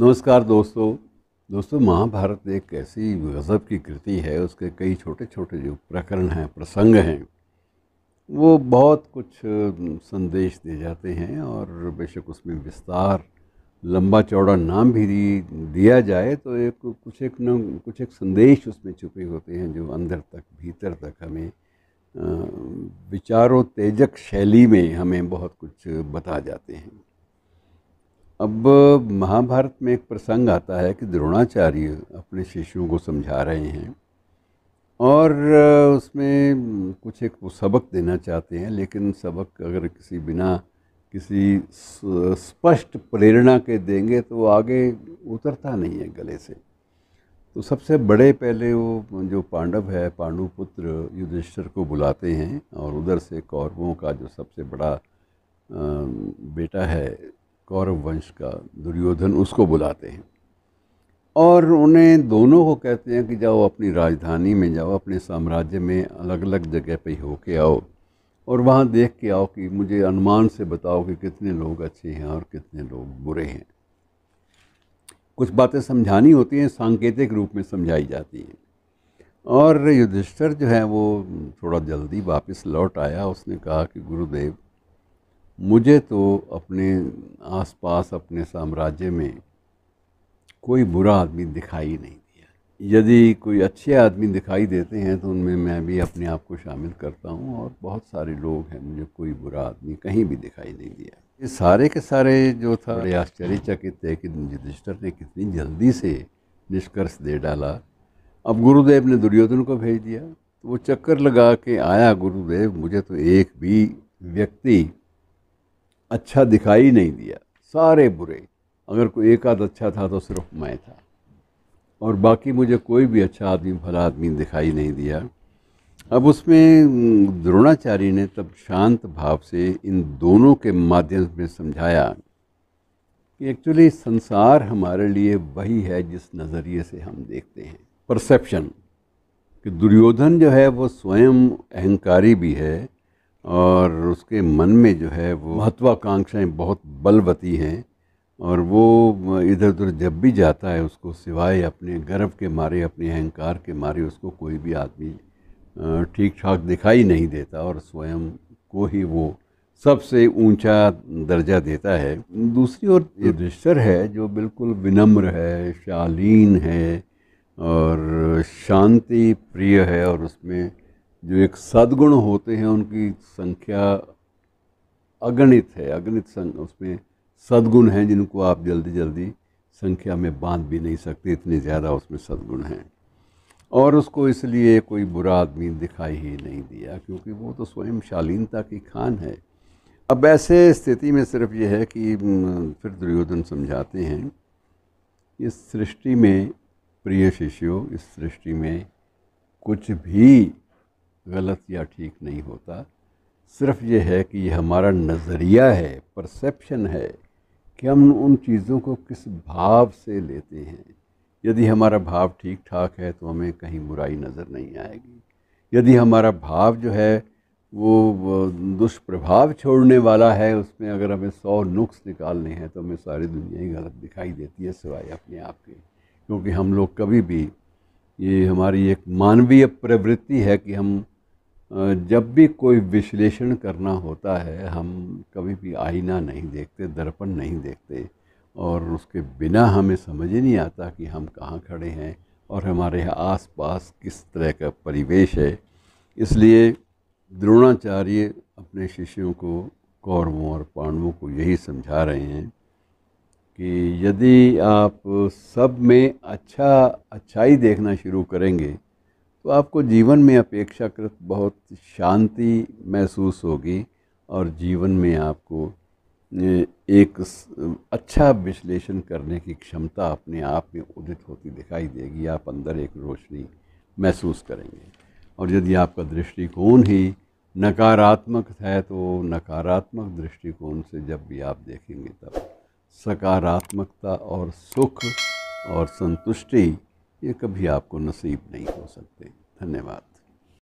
नमस्कार दोस्तों दोस्तों महाभारत एक ऐसी गज़ब की कृति है उसके कई छोटे छोटे जो प्रकरण हैं प्रसंग हैं वो बहुत कुछ संदेश दे जाते हैं और बेशक उसमें विस्तार लंबा चौड़ा नाम भी दिया जाए तो एक कुछ एक न कुछ एक संदेश उसमें छुपे होते हैं जो अंदर तक भीतर तक हमें विचारोत्तेजक शैली में हमें बहुत कुछ बता जाते हैं अब महाभारत में एक प्रसंग आता है कि द्रोणाचार्य अपने शिष्यों को समझा रहे हैं और उसमें कुछ एक वो सबक देना चाहते हैं लेकिन सबक अगर किसी बिना किसी स्पष्ट प्रेरणा के देंगे तो आगे उतरता नहीं है गले से तो सबसे बड़े पहले वो जो पांडव है पांडुपुत्र युधिष्ठर को बुलाते हैं और उधर से कौरवों का जो सबसे बड़ा बेटा है कौरव वंश का दुर्योधन उसको बुलाते हैं और उन्हें दोनों को कहते हैं कि जाओ अपनी राजधानी में जाओ अपने साम्राज्य में अलग अलग जगह पर होके आओ और वहाँ देख के आओ कि मुझे अनुमान से बताओ कि कितने लोग अच्छे हैं और कितने लोग बुरे हैं कुछ बातें समझानी होती हैं सांकेतिक रूप में समझाई जाती हैं और युधिष्ठर जो है वो थोड़ा जल्दी वापस लौट आया उसने कहा कि गुरुदेव मुझे तो अपने आसपास अपने साम्राज्य में कोई बुरा आदमी दिखाई नहीं दिया यदि कोई अच्छे आदमी दिखाई देते हैं तो उनमें मैं भी अपने आप को शामिल करता हूँ और बहुत सारे लोग हैं मुझे कोई बुरा आदमी कहीं भी दिखाई नहीं दिया ये सारे के सारे जो था बड़े आश्चर्यचकित थे कि युधिष्ठर ने कितनी जल्दी से निष्कर्ष दे डाला अब गुरुदेव ने दुर्योधन को भेज दिया तो वो चक्कर लगा के आया गुरुदेव मुझे तो एक भी व्यक्ति अच्छा दिखाई नहीं दिया सारे बुरे अगर कोई एक आध अच्छा था तो सिर्फ मैं था और बाकी मुझे कोई भी अच्छा आदमी भला आदमी दिखाई नहीं दिया अब उसमें द्रोणाचार्य ने तब शांत भाव से इन दोनों के माध्यम में समझाया कि एक्चुअली संसार हमारे लिए वही है जिस नज़रिए से हम देखते हैं परसेप्शन कि दुर्योधन जो है वो स्वयं अहंकारी भी है और उसके मन में जो है वो महत्वाकांक्षाएं बहुत बलवती हैं और वो इधर उधर जब भी जाता है उसको सिवाय अपने गर्व के मारे अपने अहंकार के मारे उसको कोई भी आदमी ठीक ठाक दिखाई नहीं देता और स्वयं को ही वो सबसे ऊंचा दर्जा देता है दूसरी ओर ये युधिष्ठर है जो बिल्कुल विनम्र है शालीन है और शांति प्रिय है और उसमें जो एक सद्गुण होते हैं उनकी संख्या अगणित है अगणित संग उसमें सद्गुण हैं जिनको आप जल्दी जल्दी संख्या में बांध भी नहीं सकते इतने ज़्यादा उसमें सद्गुण हैं और उसको इसलिए कोई बुरा आदमी दिखाई ही नहीं दिया क्योंकि वो तो स्वयं शालीनता की खान है अब ऐसे स्थिति में सिर्फ ये है कि फिर दुर्योधन समझाते हैं इस सृष्टि में प्रिय शिष्यों इस सृष्टि में कुछ भी गलत या ठीक नहीं होता सिर्फ ये है कि ये हमारा नज़रिया है परसेप्शन है कि हम उन चीज़ों को किस भाव से लेते हैं यदि हमारा भाव ठीक ठाक है तो हमें कहीं बुराई नज़र नहीं आएगी यदि हमारा भाव जो है वो दुष्प्रभाव छोड़ने वाला है उसमें अगर हमें सौ नुक्स निकालने हैं तो हमें सारी दुनिया ही गलत दिखाई देती है सिवाय अपने आप के क्योंकि हम लोग कभी भी ये हमारी एक मानवीय प्रवृत्ति है कि हम जब भी कोई विश्लेषण करना होता है हम कभी भी आईना नहीं देखते दर्पण नहीं देखते और उसके बिना हमें समझ ही नहीं आता कि हम कहाँ खड़े हैं और हमारे आस पास किस तरह का परिवेश है इसलिए द्रोणाचार्य अपने शिष्यों को कौरवों और पांडवों को यही समझा रहे हैं कि यदि आप सब में अच्छा अच्छाई देखना शुरू करेंगे तो आपको जीवन में अपेक्षाकृत बहुत शांति महसूस होगी और जीवन में आपको एक अच्छा विश्लेषण करने की क्षमता अपने आप में उदित होती दिखाई देगी आप अंदर एक रोशनी महसूस करेंगे और यदि आपका दृष्टिकोण ही नकारात्मक है तो नकारात्मक दृष्टिकोण से जब भी आप देखेंगे तब सकारात्मकता और सुख और संतुष्टि ये कभी आपको नसीब नहीं हो सकते धन्यवाद